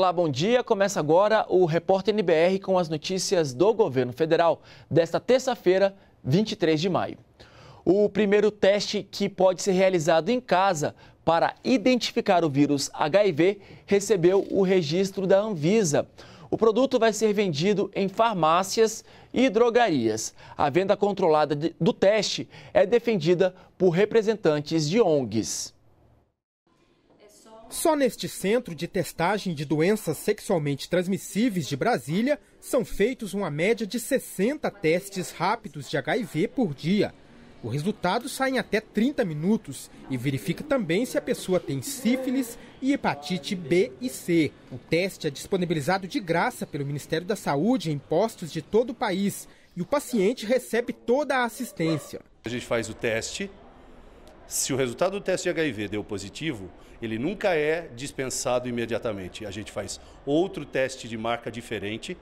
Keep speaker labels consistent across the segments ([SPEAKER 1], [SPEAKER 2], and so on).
[SPEAKER 1] Olá, bom dia. Começa agora o Repórter NBR com as notícias do governo federal desta terça-feira, 23 de maio. O primeiro teste que pode ser realizado em casa para identificar o vírus HIV recebeu o registro da Anvisa. O produto vai ser vendido em farmácias e drogarias. A venda controlada do teste é defendida por representantes de ONGs.
[SPEAKER 2] Só neste centro de testagem de doenças sexualmente transmissíveis de Brasília são feitos uma média de 60 testes rápidos de HIV por dia. O resultado sai em até 30 minutos e verifica também se a pessoa tem sífilis e hepatite B e C. O teste é disponibilizado de graça pelo Ministério da Saúde em postos de todo o país e o paciente recebe toda a
[SPEAKER 1] assistência. A gente faz o teste, se o resultado do teste de HIV deu positivo, ele nunca é dispensado imediatamente. A gente faz outro teste de marca diferente.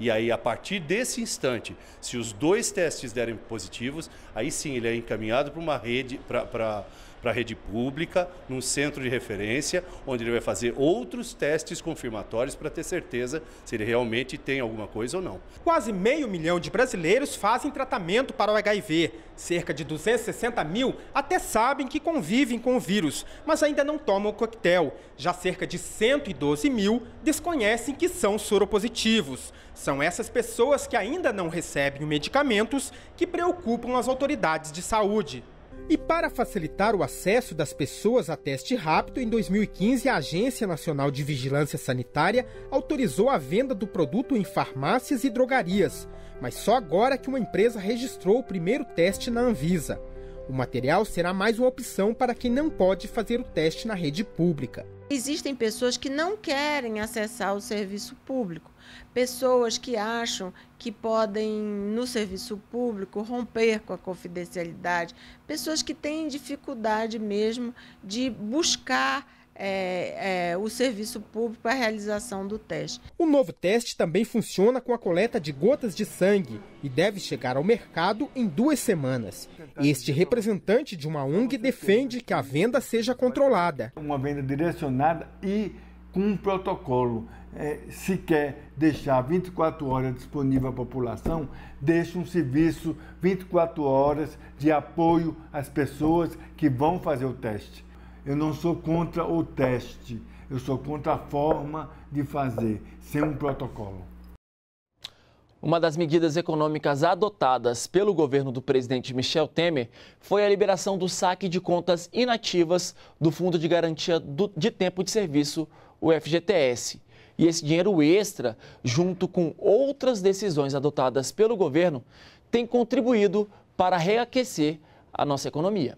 [SPEAKER 1] E aí, a partir desse instante, se os dois testes derem positivos, aí sim ele é encaminhado para uma rede, para para a rede pública, num centro de referência, onde ele vai fazer outros testes confirmatórios para ter certeza se ele realmente tem alguma coisa ou não.
[SPEAKER 2] Quase meio milhão de brasileiros fazem tratamento para o HIV. Cerca de 260 mil até sabem que convivem com o vírus, mas ainda não tomam o coquetel. Já cerca de 112 mil desconhecem que são soropositivos. São essas pessoas que ainda não recebem os medicamentos que preocupam as autoridades de saúde. E para facilitar o acesso das pessoas a teste rápido, em 2015 a Agência Nacional de Vigilância Sanitária autorizou a venda do produto em farmácias e drogarias, mas só agora que uma empresa registrou o primeiro teste na Anvisa. O material será mais uma opção para quem não pode fazer o teste na rede pública.
[SPEAKER 3] Existem pessoas que não querem acessar o serviço público pessoas que acham que podem, no serviço público, romper com a confidencialidade, pessoas que têm dificuldade mesmo de buscar. É, é, o serviço público para a realização do teste.
[SPEAKER 2] O novo teste também funciona com a coleta de gotas de sangue e deve chegar ao mercado em duas semanas. Este representante de uma ONG defende que a venda seja controlada. Uma venda direcionada e com um protocolo é, sequer deixar 24 horas disponível à população, deixe um serviço 24 horas de apoio às pessoas que vão fazer o teste. Eu não sou contra o teste, eu sou contra a forma de fazer, sem um protocolo.
[SPEAKER 1] Uma das medidas econômicas adotadas pelo governo do presidente Michel Temer foi a liberação do saque de contas inativas do Fundo de Garantia de Tempo de Serviço, o FGTS. E esse dinheiro extra, junto com outras decisões adotadas pelo governo, tem contribuído para reaquecer a nossa economia.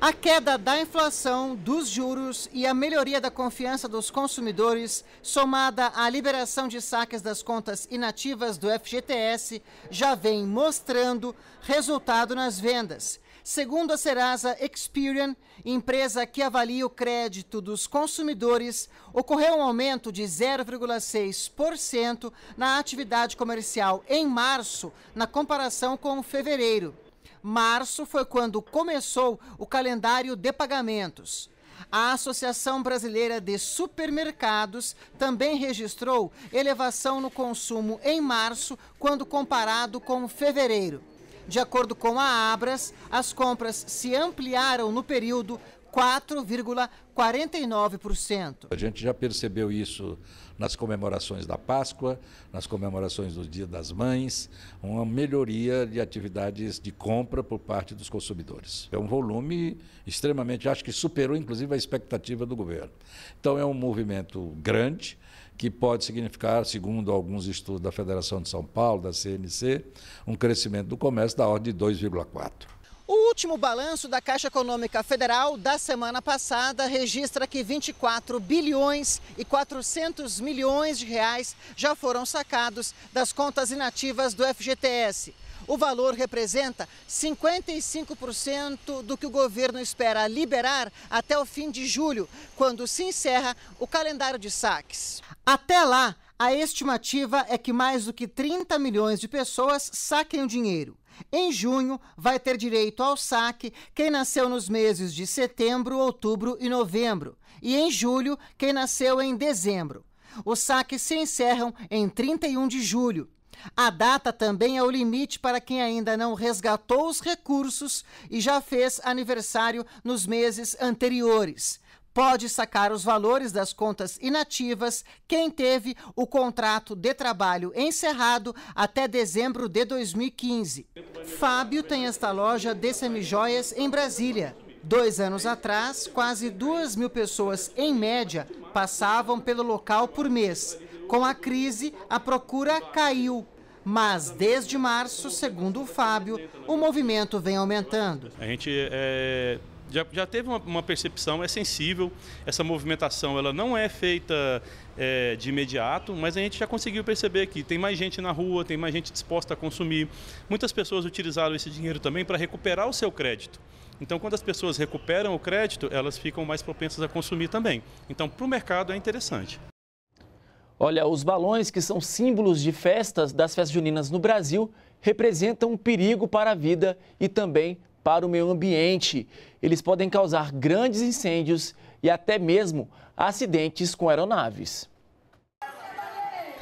[SPEAKER 3] A queda da inflação, dos juros e a melhoria da confiança dos consumidores, somada à liberação de saques das contas inativas do FGTS, já vem mostrando resultado nas vendas. Segundo a Serasa Experian, empresa que avalia o crédito dos consumidores, ocorreu um aumento de 0,6% na atividade comercial em março, na comparação com fevereiro. Março foi quando começou o calendário de pagamentos. A Associação Brasileira de Supermercados também registrou elevação no consumo em março, quando comparado com fevereiro. De acordo com a Abras, as compras se ampliaram no período 4,49%.
[SPEAKER 1] A gente já percebeu isso nas comemorações da Páscoa, nas comemorações do Dia das Mães, uma melhoria de atividades de compra por parte dos consumidores. É um volume extremamente, acho que superou inclusive a expectativa do governo. Então é um movimento grande que pode significar, segundo alguns estudos da Federação de São Paulo, da CNC, um crescimento do comércio da ordem de 2,4%.
[SPEAKER 3] O último balanço da Caixa Econômica Federal da semana passada registra que 24 bilhões e 400 milhões de reais já foram sacados das contas inativas do FGTS. O valor representa 55% do que o governo espera liberar até o fim de julho, quando se encerra o calendário de saques. Até lá, a estimativa é que mais do que 30 milhões de pessoas saquem o dinheiro. Em junho, vai ter direito ao saque quem nasceu nos meses de setembro, outubro e novembro. E em julho, quem nasceu em dezembro. Os saques se encerram em 31 de julho. A data também é o limite para quem ainda não resgatou os recursos e já fez aniversário nos meses anteriores. Pode sacar os valores das contas inativas quem teve o contrato de trabalho encerrado até dezembro de 2015. Fábio tem esta loja de semijoias em Brasília. Dois anos atrás, quase duas mil pessoas, em média, passavam pelo local por mês. Com a crise, a procura caiu. Mas desde março, segundo o Fábio, o movimento vem aumentando.
[SPEAKER 1] A gente é, já, já teve uma, uma, percepção, é sensível, essa movimentação ela não é feita é, de imediato, mas a gente já conseguiu perceber que tem mais gente na rua, tem mais gente disposta a consumir. Muitas pessoas utilizaram esse dinheiro também para recuperar o seu crédito. Então, quando as pessoas recuperam o crédito, elas ficam mais propensas a consumir também. Então, para o mercado é interessante. Olha, os balões, que são símbolos de festas das festas juninas no Brasil, representam um perigo para a vida e também para o meio ambiente. Eles podem causar grandes incêndios e até mesmo acidentes com aeronaves.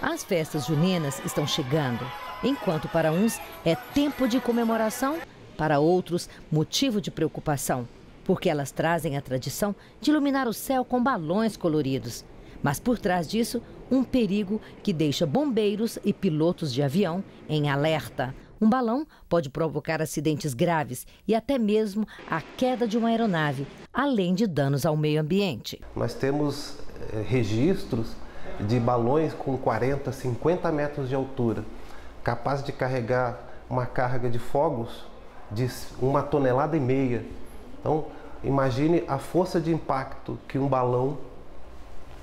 [SPEAKER 4] As festas juninas estão chegando. Enquanto para uns é tempo de comemoração, para outros, motivo de preocupação, porque elas trazem a tradição de iluminar o céu com balões coloridos. Mas por trás disso, um perigo que deixa bombeiros e pilotos de avião em alerta. Um balão pode provocar acidentes graves e até mesmo a queda de uma aeronave, além de danos ao meio ambiente.
[SPEAKER 2] Nós temos eh, registros de balões com 40, 50 metros de altura, capazes de carregar uma carga de fogos de uma tonelada e meia. Então, imagine a força de impacto que um balão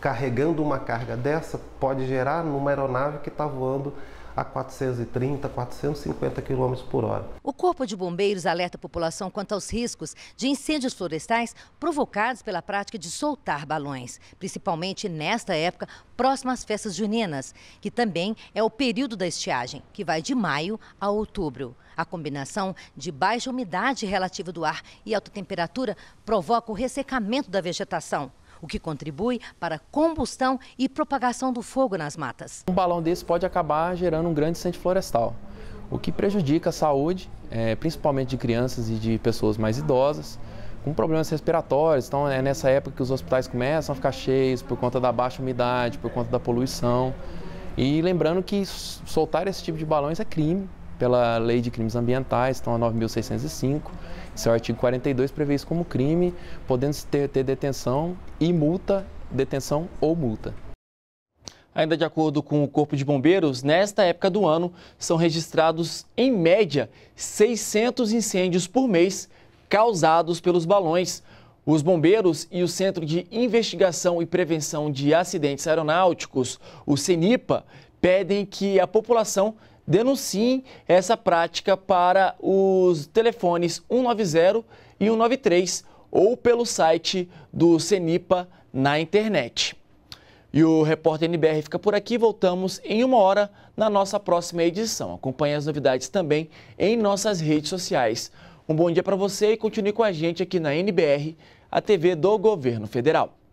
[SPEAKER 2] carregando uma carga dessa pode gerar numa aeronave que está voando a 430, 450 km por hora.
[SPEAKER 4] O Corpo de Bombeiros alerta a população quanto aos riscos de incêndios florestais provocados pela prática de soltar balões, principalmente nesta época, próximo às festas juninas, que também é o período da estiagem, que vai de maio a outubro. A combinação de baixa umidade relativa do ar e alta temperatura provoca o ressecamento da vegetação o que contribui para combustão e propagação do fogo nas matas. Um balão desse pode acabar
[SPEAKER 1] gerando um grande incêndio florestal, o que prejudica a saúde, é, principalmente de crianças e de pessoas mais idosas, com problemas respiratórios. Então, é nessa época que os hospitais começam a ficar cheios por conta da baixa umidade, por conta da poluição. E lembrando que soltar esse tipo de balões é crime, pela Lei de Crimes Ambientais, então a 9.605. Seu é artigo 42 prevê isso como crime, podendo ter, ter detenção e multa, detenção ou multa. Ainda de acordo com o Corpo de Bombeiros, nesta época do ano são registrados, em média, 600 incêndios por mês causados pelos balões. Os bombeiros e o Centro de Investigação e Prevenção de Acidentes Aeronáuticos, o CENIPA, pedem que a população denunciem essa prática para os telefones 190 e 193 ou pelo site do CENIPA na internet. E o Repórter NBR fica por aqui. Voltamos em uma hora na nossa próxima edição. Acompanhe as novidades também em nossas redes sociais. Um bom dia para você e continue com a gente aqui na NBR, a TV do Governo Federal.